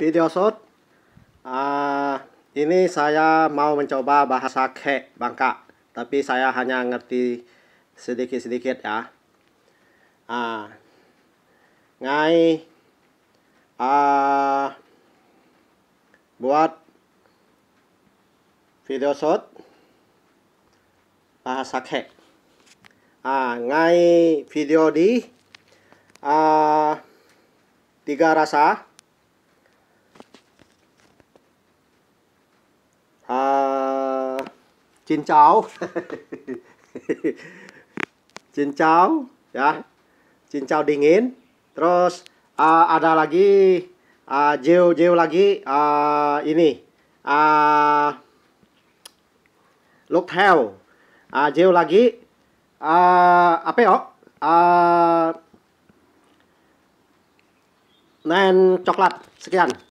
Video shot uh, ah, Ini saya mau mencoba bahasa Kek Bangka Tapi saya hanya ngerti sedikit-sedikit ya uh, Ngai uh, Buat video shot bahasa Kek uh, Ngai video di uh, Tiga rasa Cincau, chào. Chin chào ya. cincau chào dingin. Terus uh, ada lagi uh, Jeo Jeo lagi uh, ini uh, how. Uh, Jeo lagi uh, apa ya? Uh, Nen coklat sekian.